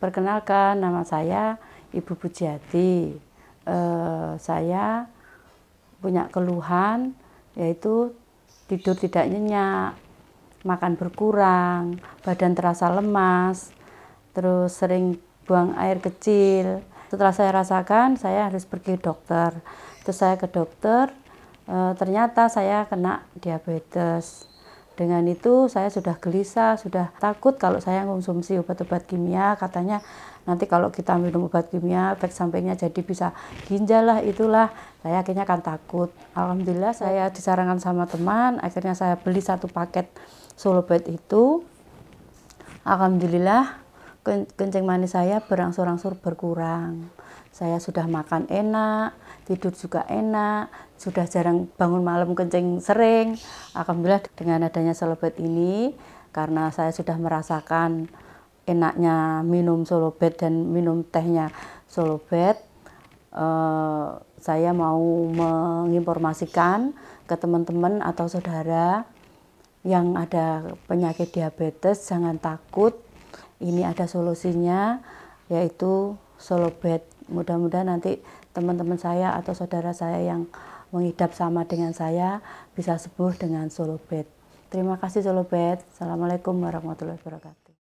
Perkenalkan, nama saya Ibu Pujiati. Eh, saya punya keluhan yaitu tidur tidak nyenyak, makan berkurang, badan terasa lemas, terus sering buang air kecil. Setelah saya rasakan, saya harus pergi ke dokter. Terus saya ke dokter, e, ternyata saya kena diabetes. Dengan itu saya sudah gelisah, sudah takut kalau saya konsumsi obat-obat kimia, katanya nanti kalau kita minum obat kimia efek sampingnya jadi bisa ginjal lah itulah. Saya akhirnya akan takut. Alhamdulillah saya disarankan sama teman, akhirnya saya beli satu paket solobet itu. Alhamdulillah kencing manis saya berangsur-angsur berkurang. Saya sudah makan enak, tidur juga enak, sudah jarang bangun malam kencing sering. Alhamdulillah dengan adanya solobet ini, karena saya sudah merasakan enaknya minum solobet dan minum tehnya solobet, eh, saya mau menginformasikan ke teman-teman atau saudara yang ada penyakit diabetes jangan takut ini ada solusinya yaitu solo bed. Mudah-mudahan nanti teman-teman saya atau saudara saya yang mengidap sama dengan saya bisa sembuh dengan solo bed. Terima kasih solo bed. Assalamualaikum warahmatullahi wabarakatuh.